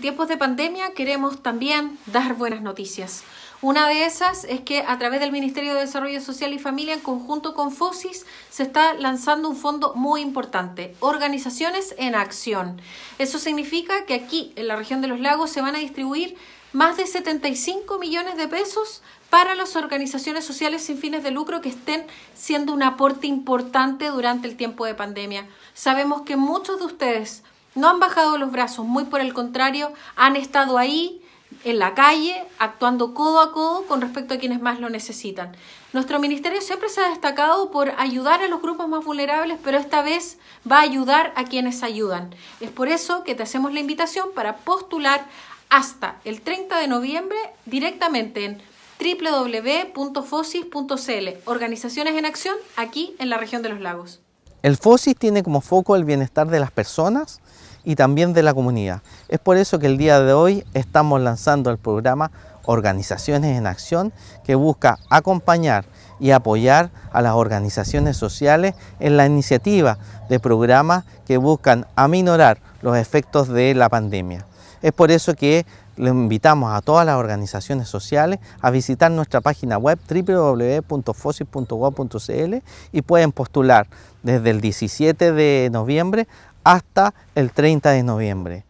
tiempos de pandemia queremos también dar buenas noticias. Una de esas es que a través del Ministerio de Desarrollo Social y Familia, en conjunto con FOSIS, se está lanzando un fondo muy importante, Organizaciones en Acción. Eso significa que aquí, en la región de los lagos, se van a distribuir más de 75 millones de pesos para las organizaciones sociales sin fines de lucro que estén siendo un aporte importante durante el tiempo de pandemia. Sabemos que muchos de ustedes no han bajado los brazos, muy por el contrario, han estado ahí en la calle, actuando codo a codo con respecto a quienes más lo necesitan. Nuestro ministerio siempre se ha destacado por ayudar a los grupos más vulnerables, pero esta vez va a ayudar a quienes ayudan. Es por eso que te hacemos la invitación para postular hasta el 30 de noviembre directamente en www.fosis.cl, Organizaciones en Acción, aquí en la región de los lagos. El FOSIS tiene como foco el bienestar de las personas y también de la comunidad. Es por eso que el día de hoy estamos lanzando el programa Organizaciones en Acción que busca acompañar y apoyar a las organizaciones sociales en la iniciativa de programas que buscan aminorar los efectos de la pandemia. Es por eso que le invitamos a todas las organizaciones sociales a visitar nuestra página web www.fosil.gov.cl y pueden postular desde el 17 de noviembre hasta el 30 de noviembre.